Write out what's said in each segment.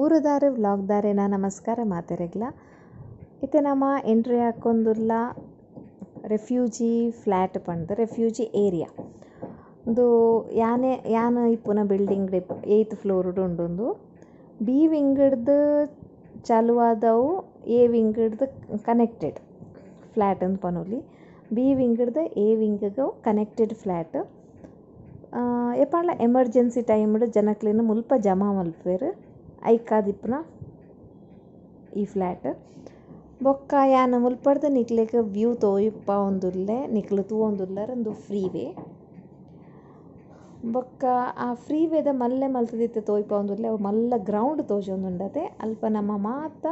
ಊರುದಾರೆ ವ್ಲಾಗ್ದಾರೇನ ನಮಸ್ಕಾರ ಮಾತೆರೆಗ್ಲ ಇತ್ತೆ ನಮ್ಮ ಎಂಟ್ರಿ ಹಾಕೊಂದುಲ್ಲ ರೆಫ್ಯೂಜಿ ಫ್ಲ್ಯಾಟ್ ಬಂದ ರೆಫ್ಯೂಜಿ ಏರಿಯಾ ಉಂದು ಯಾನೆ ಯಾನ್ ಇಪ್ಪುನ ಬಿಲ್ಡಿಂಗ್ ಏಯ್ತ್ ಫ್ಲೋರ್ಡು ಉಂಡೊಂದು ಬಿ ಚಾಲು ಚಾಲುವಾದವು ಎ ವಿಂಗಡ್ದು ಕನೆಕ್ಟೆಡ್ ಫ್ಲ್ಯಾಟ್ ಅಂತ ಪನೊಲಿ ಬಿ ವಿಂಗ್ಡ್ದು ಎ ವಿಂಗ್ಗು ಕನೆಕ್ಟೆಡ್ ಫ್ಲ್ಯಾಟ್ ಎಪ್ಪಾಂಡ್ಲ ಎಮರ್ಜೆನ್ಸಿ ಟೈಮ್ ಜನಕ್ಲೆನ್ ಮುಲ್ಪ ಜಮಾ ಮಲ್ಪೇರು ಐಕಾದಿಪ್ಪುನ ಈ ಫ್ಲ್ಯಾಟ್ ಬೊಕ್ಕ ಯಾನ ಮುಲ್ಪಡ್ದ್ ನಿಕ್ಲೆಗ್ ವ್ಯೂ ತೋಯಿಪ್ಪ ಒಂದುಲ್ಲೇ ನಿಕ್ಲು ತೂವೊಂದುಲ್ಲೆರ್ ಉಂದು ಫ್ರೀ ವೇ ಬೊಕ್ಕ ಆ ಫ್ರೀ ವೇದ ಮಲ್ಲೆ ಮಲ್ತದಿತ್ತ ತೋಯಿಪ ಒಂದುಲ್ಲೆ ಅವು ಮಲ್ಲ ಗ್ರೌಂಡ್ ತೋಜೊಂದುಂಡತೆ ಅಲ್ಪ ನಮ್ಮ ಮಾತ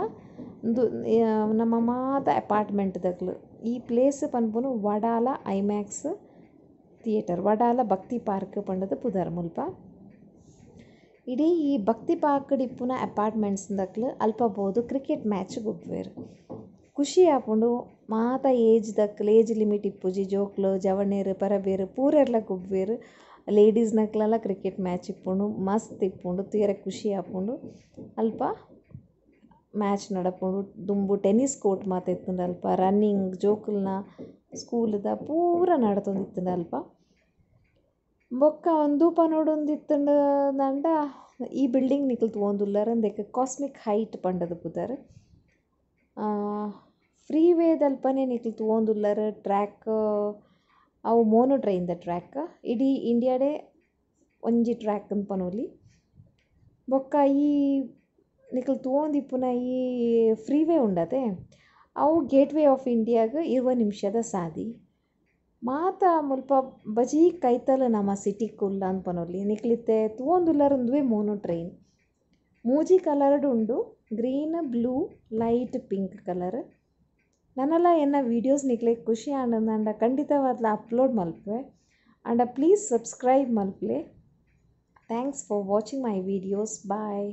ಉಂದು ಮಾತ ಅಪಾರ್ಟ್ಮೆಂಟ್ ದಕ್ಲು ಈ ಪ್ಲೇಸ್ ಪನ್ಪುನ ವಡಾಲ ಐಮ್ಯಾಕ್ಸ್ ಥಿಯೇಟರ್ ವಡಾಲ ಭಕ್ತಿ ಪಾರ್ಕ್ ಪಂಡದ ಪುದರ್ ಮುಲ್ಪ ಇಡೀ ಈ ಭಕ್ತಿ ಪಾಕಡಿಪ್ಪುನ ಅಪಾರ್ಟ್ಮೆಂಟ್ಸ್ ಅಪಾರ್ಟ್ಮೆಂಟ್ಸ್ದಕ್ಲ್ ಅಲ್ಪ ಬೋದು ಕ್ರಿಕೆಟ್ ಮ್ಯಾಚ್ ಉಪ್ಪುವೆರ್ ಖುಷಿ ಆಪುಂಡು ಮಾತ ಏಜ್ ದಕ್ಲ್ ಏಜ್ ಲಿಮಿಟ್ ಇಪ್ಪುಜಿ ಜೋಕ್ುಲು ಜವಣೇರ್ ಪರಬೇರ್ ಪೂರೆರ್ಲಕ ಗುಬ್ಬೇರು ಲೇಡೀಸ್ನಕ್ಲೆಲ್ಲ ಕ್ರಿಕೆಟ್ ಮ್ಯಾಚ್ ಇಪ್ಪುಂಡು ಮಸ್ತ್ ಇಪ್ಪುಂಡು ತೀರ ಖುಷಿ ಆಪುಂಡು ಅಲ್ಪ ಮ್ಯಾಚ್ ನಡಪುಂಡು ದುಂಬು ಟೆನ್ನಿಸ್ ಕೋರ್ಟ್ ಮಾತ ಇತ್ತುಂಡು ಅಲ್ಪ ರನ್ನಿಂಗ್ ಜೋಕುಲ್ನ ಸ್ಕೂಲ್ದ ಪೂರ ನಡತೊಂದು ಅಲ್ಪ ಬೊಕ್ಕ ಒಂದು ಪನೊಡುನು ದಿತ್ತುಂಡು ದಾಂಡ ಈ ಬಿಲ್ಡಿಂಗ್ ನಿಕುಲು ತೂವೊಂದುಲ್ಲೆರ್ ಕಾಸ್ಮಿಕ್ ಹೈಟ್ ಪಂಡದ ಪುದರ್ ಫ್ರೀ ವೇ ದಲ್ಪನೆ ಅಲ್ಪನೆ ಟ್ರ್ಯಾಕ್ ಅವು ಮೋನು ಟ್ರೈನ್ ದ ಟ್ರ್ಯಾಕ್ ಇಡೀ ಇಂಡಿಯಾಡೆ ಒಂಜಿ ಟ್ರ್ಯಾಕ್ ಪನೋಲಿ ಪನೋಲಿ ಬೊಕ್ಕ ಈ ನಿಕುಲು ತೂವೊಂದಿಪ್ಪುನ ಈ ಫ್ರೀ ವೇ ಉಂಡತೆ ಅವು ಗೇಟ್ ವೇ ಆಫ್ ಇಂಡಿಯಾಗ ಇರುವ ನಿಮಿಷದ ಸಾದಿ ಮಾತಾ ಮುಲ್ಪ ಬಜಿ ಕೈತಲ್ ನಮ ಸಿಟಿക്കുಲ್ಲಾನ್ ಪನೊಲಿ ನಿಕ್ಲೆಗ್ ತೂವೊಂದುಲ್ಲೆರ್ ಮೂನು ಟ್ರೈನ್ ಮೂಜಿ ಕಲರ್ಡ್ ಉಂಡು green blue light pink colour ನನ್ನೆಲ್ಲ ಎನ್ನ ವೀಡಿಯೋಸ್ ನಿಕ್ಲಿ ಖುಷಿ ಆಂಡ ಅಂಡ ಖಂಡಿತವಾದ್ಲ ಅಪ್ಲೋಡ್ ಮಲ್ಪೆ ಆಂಡ ಪ್ಲೀಸ್ ಸಬ್ಸ್ಕ್ರೈಬ್ ಮಲ್ಪೆ thanks for watching my videos bye